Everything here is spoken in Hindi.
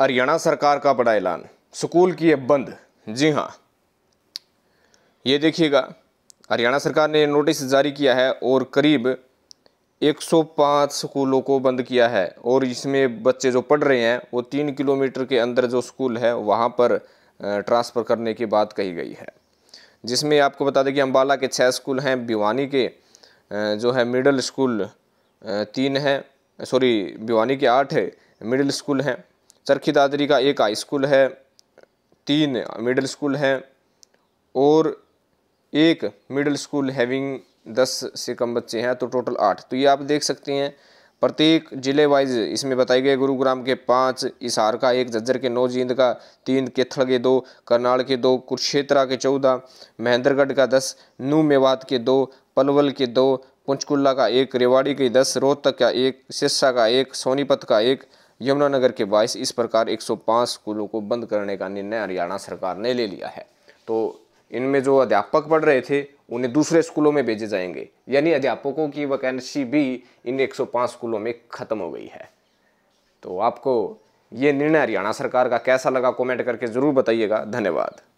हरियाणा सरकार का बड़ा ऐलान स्कूल किए बंद जी हाँ ये देखिएगा हरियाणा सरकार ने नोटिस जारी किया है और करीब 105 स्कूलों को बंद किया है और इसमें बच्चे जो पढ़ रहे हैं वो तीन किलोमीटर के अंदर जो स्कूल है वहाँ पर ट्रांसफ़र करने की बात कही गई है जिसमें आपको बता दें कि अम्बाला के छः स्कूल हैं भिवानी के जो है मिडिल स्कूल तीन हैं सॉरी भिवानी के आठ है, मिडिल स्कूल हैं चरखी दादरी का एक हाई स्कूल है तीन मिडिल स्कूल हैं और एक मिडिल स्कूल हैविंग दस से कम बच्चे हैं तो टोटल आठ तो ये आप देख सकते हैं प्रत्येक जिले वाइज इसमें बताए गए गुरुग्राम के पाँच इसार का एक जज्जर के नौ जींद का तीन केथल के दो करनाल के दो कुरुक्षेत्रा के चौदह महेंद्रगढ़ का दस नू मेवात के दो पलवल के दो पंचकुल्ला का एक रेवाड़ी के दस रोहतक का एक सिरसा का एक सोनीपत का एक यमुनानगर के बायस इस प्रकार 105 स्कूलों को बंद करने का निर्णय हरियाणा सरकार ने ले लिया है तो इनमें जो अध्यापक पढ़ रहे थे उन्हें दूसरे स्कूलों में भेजे जाएंगे यानी अध्यापकों की वैकेंसी भी इन 105 स्कूलों में ख़त्म हो गई है तो आपको ये निर्णय हरियाणा सरकार का कैसा लगा कॉमेंट करके ज़रूर बताइएगा धन्यवाद